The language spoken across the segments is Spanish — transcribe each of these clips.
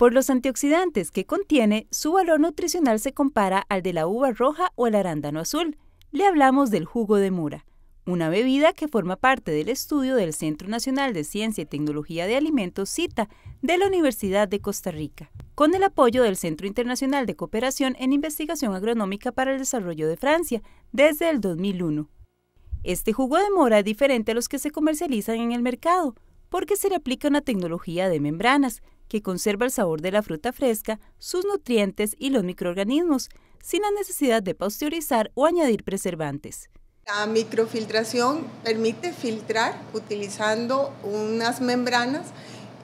por los antioxidantes que contiene, su valor nutricional se compara al de la uva roja o el arándano azul. Le hablamos del jugo de mora, una bebida que forma parte del estudio del Centro Nacional de Ciencia y Tecnología de Alimentos CITA de la Universidad de Costa Rica, con el apoyo del Centro Internacional de Cooperación en Investigación Agronómica para el Desarrollo de Francia desde el 2001. Este jugo de mora es diferente a los que se comercializan en el mercado, porque se le aplica una tecnología de membranas que conserva el sabor de la fruta fresca, sus nutrientes y los microorganismos, sin la necesidad de pasteurizar o añadir preservantes. La microfiltración permite filtrar utilizando unas membranas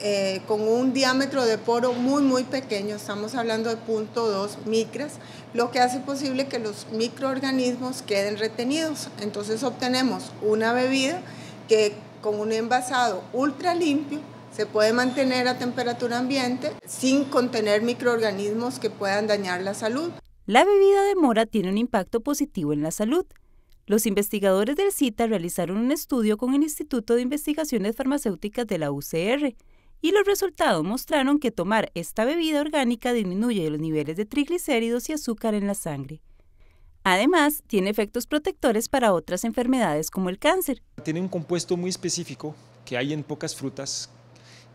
eh, con un diámetro de poro muy muy pequeño, estamos hablando de 0.2 micras, lo que hace posible que los microorganismos queden retenidos. Entonces obtenemos una bebida que con un envasado ultra limpio se puede mantener a temperatura ambiente sin contener microorganismos que puedan dañar la salud. La bebida de mora tiene un impacto positivo en la salud. Los investigadores del CITA realizaron un estudio con el Instituto de Investigaciones Farmacéuticas de la UCR y los resultados mostraron que tomar esta bebida orgánica disminuye los niveles de triglicéridos y azúcar en la sangre. Además, tiene efectos protectores para otras enfermedades como el cáncer. Tiene un compuesto muy específico que hay en pocas frutas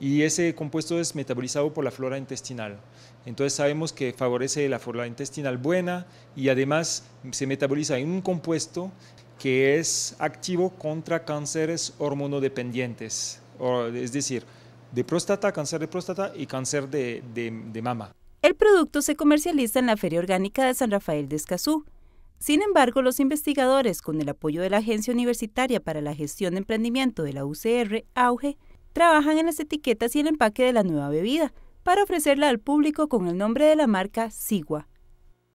y ese compuesto es metabolizado por la flora intestinal. Entonces sabemos que favorece la flora intestinal buena y además se metaboliza en un compuesto que es activo contra cánceres hormonodependientes, es decir, de próstata, cáncer de próstata y cáncer de, mama. El producto se comercializa en la Feria Orgánica de San Rafael de Escazú. Sin embargo, los investigadores, con el apoyo de la Agencia Universitaria para la Gestión de Emprendimiento de la UCR, AUGE, trabajan en las etiquetas y el empaque de la nueva bebida para ofrecerla al público con el nombre de la marca Sigua.